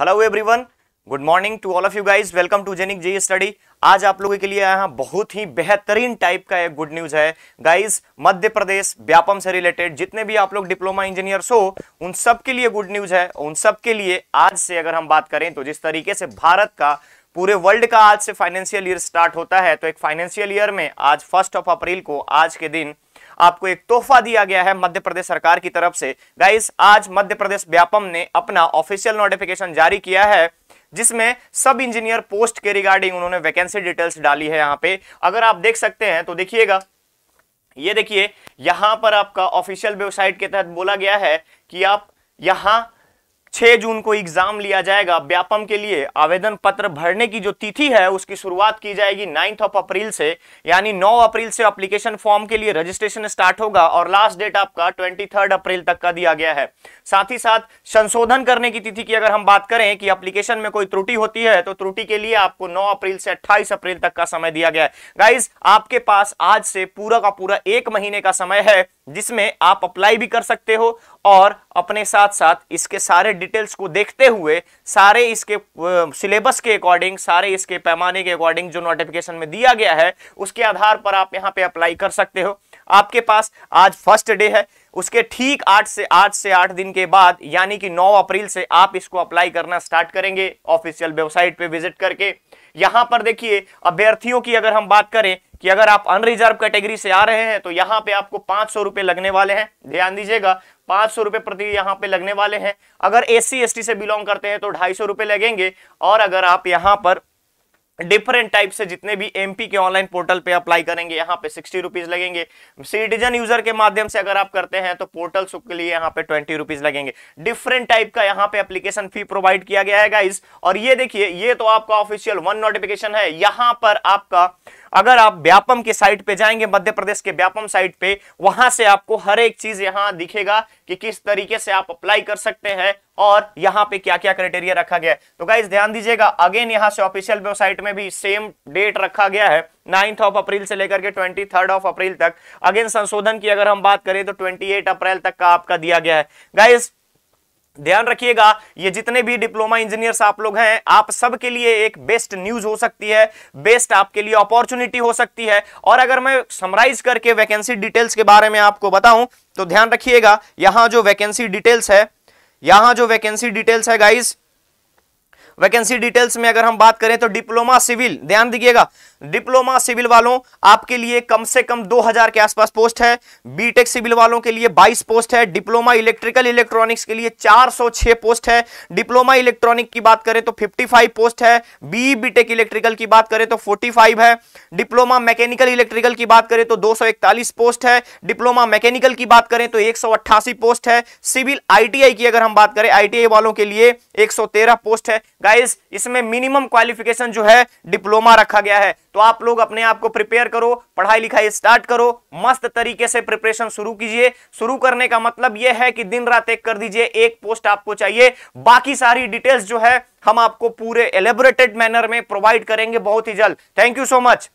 hello everyone good morning to all of you guys welcome to Genic J study आज आप लोगों के लिए यहाँ बहुत ही बेहतरीन टाइप का एक गुड न्यूज है गाइस मध्य प्रदेश व्यापम से रिलेटेड जितने भी आप लोग डिप्लोमा इंजीनियर्स हो उन सब के लिए गुड न्यूज है उन सब के लिए आज से अगर हम बात करें तो जिस तरीके से भारत का पूरे वर्ल्ड का आज से फाइनेंशियल ईयर स्टार्ट होता है तो एक फाइनेंशियल ईयर में आज फर्स्ट ऑफ अप्रैल को आज के दिन आपको एक तोहफा दिया गया है मध्य प्रदेश सरकार की तरफ से गाइस आज मध्य प्रदेश व्यापम ने अपना ऑफिशियल नोटिफिकेशन जारी किया है जिसमें सब इंजीनियर पोस्ट के रिगार्डिंग उन्होंने वैकेंसी डिटेल्स डाली है यहाँ पे अगर आप देख सकते हैं तो देखिएगा ये देखिए यहां पर आपका ऑफिशियल वेबसाइट के तहत बोला गया है कि आप यहां 6 जून को एग्जाम लिया जाएगा व्यापम के लिए आवेदन पत्र भरने की जो तिथि है उसकी शुरुआत की जाएगी नाइन्थ ऑफ अप्रैल से यानी 9 अप्रैल से एप्लीकेशन फॉर्म के लिए रजिस्ट्रेशन स्टार्ट होगा और लास्ट डेट आपका ट्वेंटी अप्रैल तक का दिया गया है साथ ही साथ संशोधन करने की तिथि की अगर हम बात करें कि अप्लीकेशन में कोई त्रुटि होती है तो त्रुटि के लिए आपको नौ अप्रैल से अट्ठाईस अप्रैल तक का समय दिया गया है गाइज आपके पास आज से पूरा का पूरा एक महीने का समय है जिसमें आप अप्लाई भी कर सकते हो और अपने साथ साथ इसके सारे डिटेल्स को देखते हुए सारे इसके सिलेबस के अकॉर्डिंग सारे इसके पैमाने के अकॉर्डिंग जो नोटिफिकेशन में दिया गया है उसके आधार पर आप यहाँ पे अप्लाई कर सकते हो आपके पास आज फर्स्ट डे है उसके ठीक आठ से आठ से आठ दिन के बाद यानी कि नौ अप्रैल से आप इसको अप्लाई करना स्टार्ट करेंगे ऑफिशियल वेबसाइट पे विजिट करके यहां पर देखिए अभ्यर्थियों की अगर हम बात करें कि अगर आप अनरिजर्व कैटेगरी से आ रहे हैं तो यहाँ पे आपको पांच सौ रुपए लगने वाले हैं ध्यान दीजिएगा पांच सौ रुपए प्रति यहाँ पे लगने वाले हैं अगर एस सी से बिलोंग करते हैं तो ढाई सौ रुपए लगेंगे और अगर आप यहाँ पर डिफरेंट टाइप से जितने भी एमपी के ऑनलाइन पोर्टल पे अप्लाई करेंगे यहाँ पे सिक्सटी रुपीज लगेंगे सिटीजन यूजर के माध्यम से अगर आप करते हैं तो पोर्टल के लिए यहाँ पे ट्वेंटी रुपीज लगेंगे डिफरेंट टाइप का यहाँ पे एप्लीकेशन फी प्रोवाइड किया गया है गाइज और ये देखिए ये तो आपका ऑफिशियल वन नोटिफिकेशन है यहाँ पर आपका अगर आप व्यापम के साइट पे जाएंगे मध्य प्रदेश के व्यापम साइट पे वहां से आपको हर एक चीज यहाँ दिखेगा कि किस तरीके से आप अप्लाई कर सकते हैं और यहाँ पे क्या क्या क्राइटेरिया रखा गया है तो गाइज ध्यान दीजिएगा अगेन यहाँ से ऑफिशियल वेबसाइट में भी सेम डेट रखा गया है नाइन्थ ऑफ अप्रैल से लेकर के ट्वेंटी थर्ड ऑफ अप्रैल तक अगेन संशोधन की अगर हम बात करें तो ट्वेंटी एट अप्रैल तक का आपका दिया गया है गाइज ध्यान रखिएगा ये जितने भी डिप्लोमा इंजीनियर्स आप लोग हैं आप सबके लिए एक बेस्ट न्यूज हो सकती है बेस्ट आपके लिए अपॉर्चुनिटी हो सकती है और अगर मैं समराइज करके वैकेंसी डिटेल्स के बारे में आपको बताऊं तो ध्यान रखिएगा यहां जो वैकेंसी डिटेल्स है यहां जो वैकेंसी डिटेल्स है गाइज वैकेंसी डिटेल्स में अगर हम बात करें तो डिप्लोमा सिविल ध्यान दीजिएगा डिप्लोमा सिविल वालों आपके लिए कम से कम 2000 के आसपास पोस्ट है बीटेक सिविल वालों के लिए 22 पोस्ट है डिप्लोमा इलेक्ट्रिकल इलेक्ट्रॉनिक्स के लिए 406 पोस्ट है डिप्लोमा इलेक्ट्रॉनिक की बात करें तो 55 पोस्ट है बी बीटेक इलेक्ट्रिकल की बात करें तो 45 है डिप्लोमा मैकेनिकल इलेक्ट्रिकल की बात करें तो दो पोस्ट है डिप्लोमा मैकेनिकल की बात करें तो एक पोस्ट है सिविल आई की अगर हम बात करें आई वालों के लिए एक पोस्ट है गाइस इसमें मिनिमम क्वालिफिकेशन जो है डिप्लोमा रखा गया है तो आप लोग अपने आप को प्रिपेयर करो पढ़ाई लिखाई स्टार्ट करो मस्त तरीके से प्रिपरेशन शुरू कीजिए शुरू करने का मतलब यह है कि दिन रात एक कर दीजिए एक पोस्ट आपको चाहिए बाकी सारी डिटेल्स जो है हम आपको पूरे एलेबोरेटेड मैनर में प्रोवाइड करेंगे बहुत ही जल्द थैंक यू सो मच